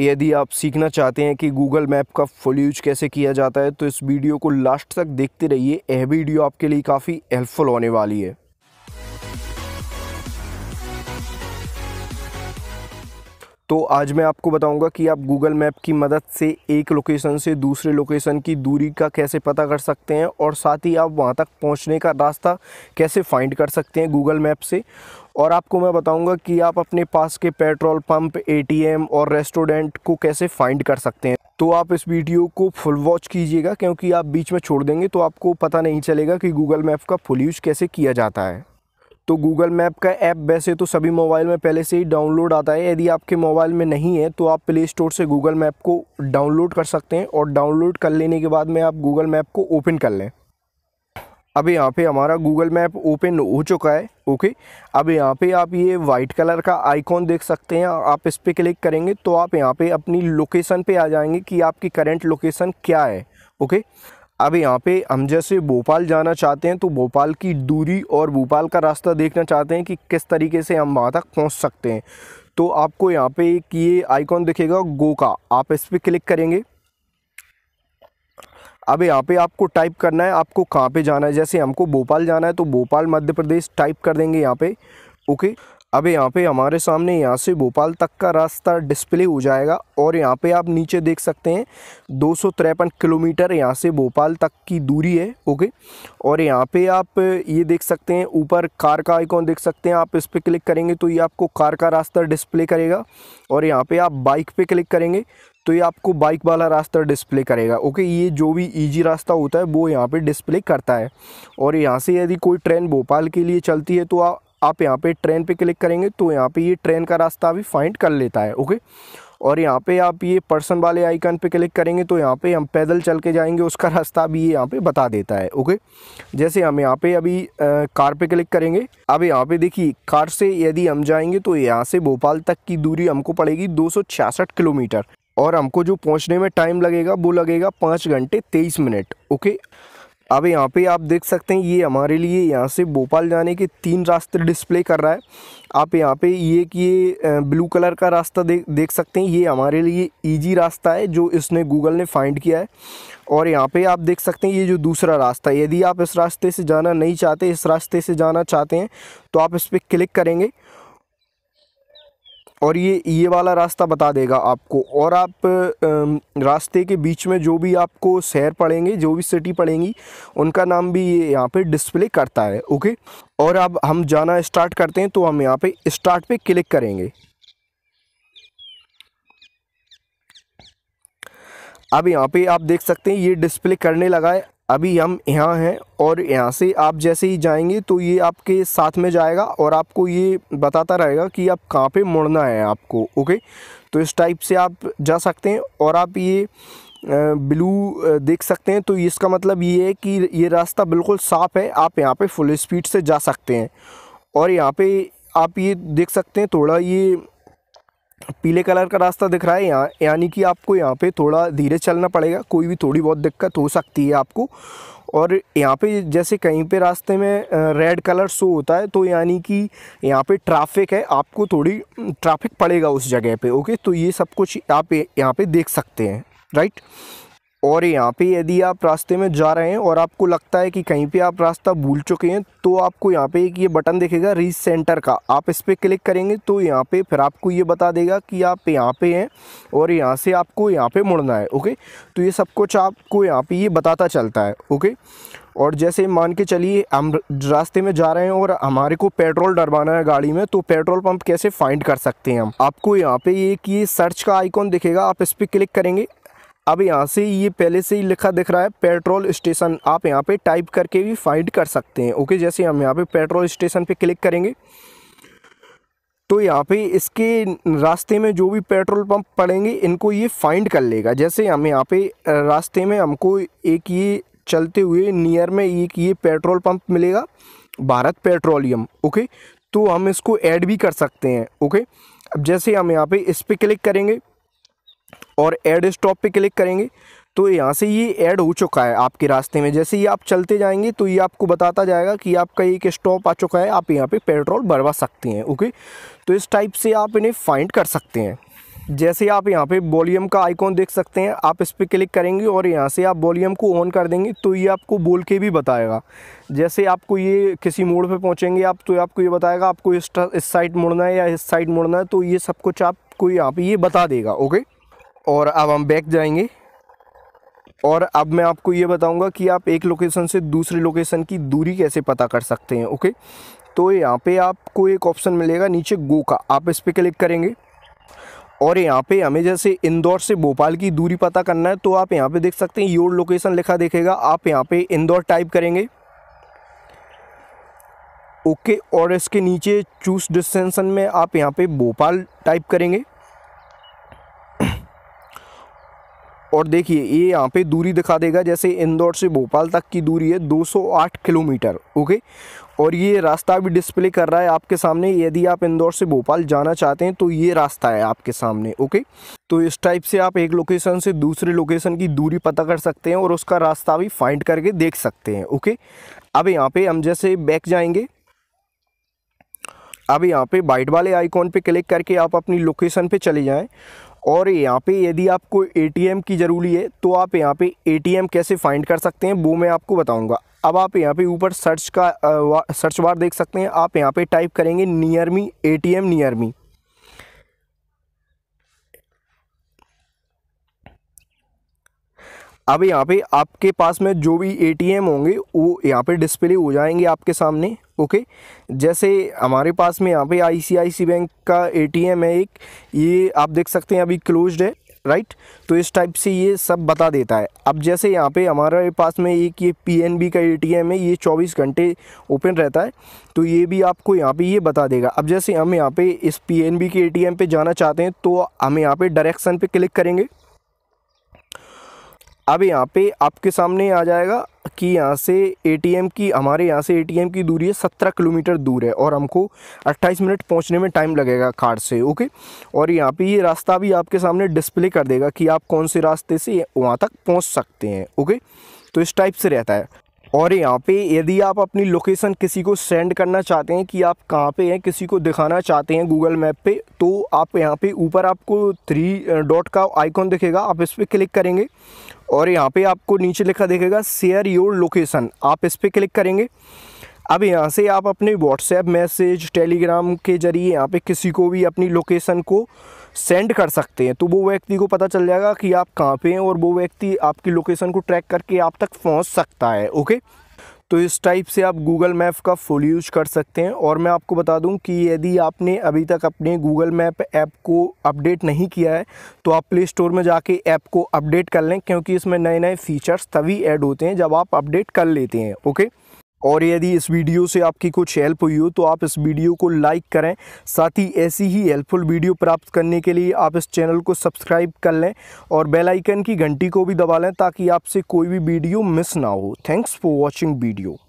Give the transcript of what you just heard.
यदि आप सीखना चाहते हैं कि गूगल मैप का फुल यूज कैसे किया जाता है तो इस वीडियो को लास्ट तक देखते रहिए यह वीडियो आपके लिए काफ़ी हेल्पफुल होने वाली है तो आज मैं आपको बताऊंगा कि आप गूगल मैप की मदद से एक लोकेशन से दूसरे लोकेशन की दूरी का कैसे पता कर सकते हैं और साथ ही आप वहां तक पहुंचने का रास्ता कैसे फाइंड कर सकते हैं गूगल मैप से और आपको मैं बताऊंगा कि आप अपने पास के पेट्रोल पंप एटीएम और रेस्टोरेंट को कैसे फाइंड कर सकते हैं तो आप इस वीडियो को फुल वॉच कीजिएगा क्योंकि आप बीच में छोड़ देंगे तो आपको पता नहीं चलेगा कि गूगल मैप का फुल यूज कैसे किया जाता है तो गूगल मैप का ऐप वैसे तो सभी मोबाइल में पहले से ही डाउनलोड आता है यदि आपके मोबाइल में नहीं है तो आप प्ले स्टोर से गूगल मैप को डाउनलोड कर सकते हैं और डाउनलोड कर लेने के बाद में आप गूगल मैप को ओपन कर लें अब यहाँ पे हमारा गूगल मैप ओपन हो चुका है ओके अब यहाँ पे आप ये वाइट कलर का आइकॉन देख सकते हैं आप इस पर क्लिक करेंगे तो आप यहाँ पे अपनी लोकेशन पे आ जाएंगे कि आपकी करंट लोकेशन क्या है ओके अब यहाँ पे हम जैसे भोपाल जाना चाहते हैं तो भोपाल की दूरी और भोपाल का रास्ता देखना चाहते हैं कि किस तरीके से हम वहाँ तक पहुँच सकते हैं तो आपको यहाँ पे एक ये आइकॉन दिखेगा गो का आप इस पर क्लिक करेंगे अब यहाँ पे आपको टाइप करना है आपको कहाँ पे जाना है जैसे हमको भोपाल जाना है तो भोपाल मध्य प्रदेश टाइप कर देंगे यहाँ पे ओके अब यहाँ पे हमारे सामने यहाँ से भोपाल तक का रास्ता डिस्प्ले हो जाएगा और यहाँ पे आप नीचे देख सकते हैं दो किलोमीटर यहाँ से भोपाल तक की दूरी है ओके और यहाँ पे आप ये देख सकते हैं ऊपर कार का आइकॉन देख सकते हैं आप इस पर क्लिक करेंगे तो ये आपको कार का रास्ता डिस्प्ले करेगा और यहाँ पर आप बाइक पर क्लिक करेंगे तो ये आपको बाइक वाला रास्ता डिस्प्ले करेगा ओके ये जो भी इजी रास्ता होता है वो यहाँ पे डिस्प्ले करता है और यहाँ से यदि कोई ट्रेन भोपाल के लिए चलती है तो आप आप यहाँ पे ट्रेन पे क्लिक करेंगे तो यहाँ पे ये ट्रेन का रास्ता भी फाइंड कर लेता है ओके और यहाँ पे आप ये पर्सन वाले आइकन पे क्लिक करेंगे तो यहाँ पे हम पैदल चल के जाएंगे उसका रास्ता भी ये यहाँ पे बता देता है ओके जैसे हम यहाँ पे अभी आ, कार पे क्लिक करेंगे अब यहाँ पे देखिए कार से यदि हम जाएंगे तो यहाँ से भोपाल तक की दूरी हमको पड़ेगी दो किलोमीटर और हमको जो पहुँचने में टाइम लगेगा वो लगेगा पाँच घंटे तेईस मिनट ओके अब यहाँ पे आप देख सकते हैं ये हमारे लिए यहाँ से भोपाल जाने के तीन रास्ते डिस्प्ले कर रहा है आप यहाँ पे ये कि ये ब्लू कलर का रास्ता देख देख सकते हैं ये हमारे लिए इजी रास्ता है जो इसने गूगल ने फाइंड किया है और यहाँ पे आप देख सकते हैं ये जो दूसरा रास्ता है यदि आप इस रास्ते से जाना नहीं चाहते इस रास्ते से जाना चाहते हैं तो आप इस पर क्लिक करेंगे और ये ये वाला रास्ता बता देगा आपको और आप रास्ते के बीच में जो भी आपको शहर पड़ेंगे जो भी सिटी पड़ेंगी उनका नाम भी ये यहाँ पे डिस्प्ले करता है ओके और अब हम जाना स्टार्ट करते हैं तो हम यहाँ पे स्टार्ट पे क्लिक करेंगे अब यहाँ पे आप देख सकते हैं ये डिस्प्ले करने लगा है अभी हम यहाँ हैं और यहाँ से आप जैसे ही जाएंगे तो ये आपके साथ में जाएगा और आपको ये बताता रहेगा कि आप कहाँ पे मुड़ना है आपको ओके तो इस टाइप से आप जा सकते हैं और आप ये ब्लू देख सकते हैं तो इसका मतलब ये है कि ये रास्ता बिल्कुल साफ़ है आप यहाँ पे फुल स्पीड से जा सकते हैं और यहाँ पे आप ये देख सकते हैं थोड़ा ये पीले कलर का रास्ता दिख रहा है यहाँ यानी कि आपको यहाँ पे थोड़ा धीरे चलना पड़ेगा कोई भी थोड़ी बहुत दिक्कत हो सकती है आपको और यहाँ पे जैसे कहीं पे रास्ते में रेड कलर शो होता है तो यानी कि यहाँ पे ट्रैफिक है आपको थोड़ी ट्रैफिक पड़ेगा उस जगह पे ओके तो ये सब कुछ आप यहाँ पे देख सकते हैं राइट और यहाँ पे यदि आप रास्ते में जा रहे हैं और आपको लगता है कि कहीं पे आप रास्ता भूल चुके हैं तो आपको यहाँ पे एक ये बटन दिखेगा रीच सेंटर का आप इस पर क्लिक करेंगे तो यहाँ पे फिर आपको ये बता देगा कि आप यहाँ पे हैं और यहाँ से आपको यहाँ पे मुड़ना है ओके तो ये सब कुछ आपको यहाँ पे ये बताता चलता है ओके और जैसे मान के चलिए हम रास्ते में जा रहे हैं और हमारे को पेट्रोल डरवाना है गाड़ी में तो पेट्रोल पंप कैसे फाइंड कर सकते हैं हम आपको यहाँ पे एक ये सर्च का आइकॉन दिखेगा आप इस पर क्लिक करेंगे अब यहाँ से ये पहले से ही लिखा दिख रहा है पेट्रोल स्टेशन आप यहाँ पे टाइप करके भी फाइंड कर सकते हैं ओके जैसे हम यहाँ पे पेट्रोल स्टेशन पे क्लिक करेंगे तो यहाँ पे इसके रास्ते में जो भी पेट्रोल पंप पड़ेंगे इनको ये फाइंड कर लेगा जैसे हम यहाँ पे रास्ते में हमको एक ये चलते हुए नियर में एक ये पेट्रोल पम्प मिलेगा भारत पेट्रोलियम ओके तो हम इसको ऐड भी कर सकते हैं ओके अब जैसे हम यहाँ पे इस पर क्लिक करेंगे और एड स्टॉप पे क्लिक करेंगे तो यहाँ से ये ऐड हो चुका है आपके रास्ते में जैसे ही आप चलते जाएंगे तो ये आपको बताता जाएगा कि आपका एक स्टॉप आ चुका है आप यहाँ पे पेट्रोल भरवा सकते हैं ओके तो इस टाइप से आप इन्हें फाइंड कर सकते हैं जैसे आप यहाँ पे वॉल्यूम का आइकॉन देख सकते हैं आप इस पर क्लिक करेंगे और यहाँ से आप वॉल्यूम को ऑन कर देंगे तो ये आपको बोल के भी बताएगा जैसे आपको ये किसी मोड़ पे पहुँचेंगे आप तो आपको ये बताएगा आपको इस इस साइड मुड़ना है या इस साइड मुड़ना है तो ये सब कुछ आपको यहाँ पे ये बता देगा ओके और अब हम बैक जाएंगे और अब मैं आपको ये बताऊंगा कि आप एक लोकेशन से दूसरे लोकेशन की दूरी कैसे पता कर सकते हैं ओके तो यहाँ पे आपको एक ऑप्शन मिलेगा नीचे गो का आप इस पर क्लिक करेंगे और यहाँ पे हमें जैसे इंदौर से भोपाल की दूरी पता करना है तो आप यहाँ पे देख सकते हैं योर लोकेशन लिखा देखेगा आप यहाँ पे इंदौर टाइप करेंगे ओके और इसके नीचे चूस डिस्टेंसन में आप यहाँ पे भोपाल टाइप करेंगे और देखिए ये यहाँ पे दूरी दिखा देगा जैसे इंदौर से भोपाल तक की दूरी है 208 किलोमीटर ओके और ये रास्ता भी डिस्प्ले कर रहा है आपके सामने यदि आप इंदौर से भोपाल जाना चाहते हैं तो ये रास्ता है आपके सामने ओके तो इस टाइप से आप एक लोकेशन से दूसरे लोकेशन की दूरी पता कर सकते हैं और उसका रास्ता भी फाइंड करके देख सकते हैं ओके अब यहाँ पर हम जैसे बैक जाएंगे अब यहाँ पे बाइट वाले आइकॉन पे क्लिक करके आप अपनी लोकेशन पे चले जाएं और यहाँ पे यदि आपको एटीएम की ज़रूरी है तो आप यहाँ पे एटीएम कैसे फाइंड कर सकते हैं वो मैं आपको बताऊँगा अब आप यहाँ पे ऊपर सर्च का सर्च बार देख सकते हैं आप यहाँ पे टाइप करेंगे नियर मी ए नियर मी अब यहाँ पे आपके पास में जो भी एटीएम होंगे वो यहाँ पे डिस्प्ले हो जाएंगे आपके सामने ओके जैसे हमारे पास में यहाँ पे आईसीआईसी बैंक का एटीएम है एक ये आप देख सकते हैं अभी क्लोज्ड है राइट तो इस टाइप से ये सब बता देता है अब जैसे यहाँ पे हमारे पास में एक ये पीएनबी का एटीएम है ये 24 घंटे ओपन रहता है तो ये भी आपको यहाँ पे ये बता देगा अब जैसे हम यहाँ पे इस पीएनबी के एटीएम पे जाना चाहते हैं तो हम यहाँ पे डायरेक्शन पे क्लिक करेंगे अब यहाँ पे आपके सामने आ जाएगा कि यहाँ से एटीएम की हमारे यहाँ से एटीएम की दूरी है सत्रह किलोमीटर दूर है और हमको अट्ठाईस मिनट पहुँचने में टाइम लगेगा कार से ओके और यहाँ पे ये रास्ता भी आपके सामने डिस्प्ले कर देगा कि आप कौन से रास्ते से वहाँ तक पहुँच सकते हैं ओके तो इस टाइप से रहता है और यहाँ पे यदि आप अपनी लोकेशन किसी को सेंड करना चाहते हैं कि आप कहाँ पे हैं किसी को दिखाना चाहते हैं गूगल मैप पे तो आप यहाँ पे ऊपर आपको थ्री डॉट uh, का आइकॉन दिखेगा आप इस पर क्लिक करेंगे और यहाँ पे आपको नीचे लिखा दिखेगा शेयर योर लोकेशन आप इस पर क्लिक करेंगे अब यहाँ से आप अपने व्हाट्सएप मैसेज टेलीग्राम के ज़रिए यहाँ पर किसी को भी अपनी लोकेसन को सेंड कर सकते हैं तो वो व्यक्ति को पता चल जाएगा कि आप कहाँ पे हैं और वो व्यक्ति आपकी लोकेशन को ट्रैक करके आप तक पहुँच सकता है ओके तो इस टाइप से आप गूगल मैप का फुल यूज कर सकते हैं और मैं आपको बता दूं कि यदि आपने अभी तक अपने गूगल मैप ऐप को अपडेट नहीं किया है तो आप प्ले स्टोर में जाके ऐप को अपडेट कर लें क्योंकि इसमें नए नए फीचर्स तभी ऐड होते हैं जब आप अपडेट कर लेते हैं ओके और यदि इस वीडियो से आपकी कुछ हेल्प हुई हो तो आप इस वीडियो को लाइक करें साथ ही ऐसी ही हेल्पफुल वीडियो प्राप्त करने के लिए आप इस चैनल को सब्सक्राइब कर लें और बेल आइकन की घंटी को भी दबा लें ताकि आपसे कोई भी वीडियो मिस ना हो थैंक्स फॉर वॉचिंग वीडियो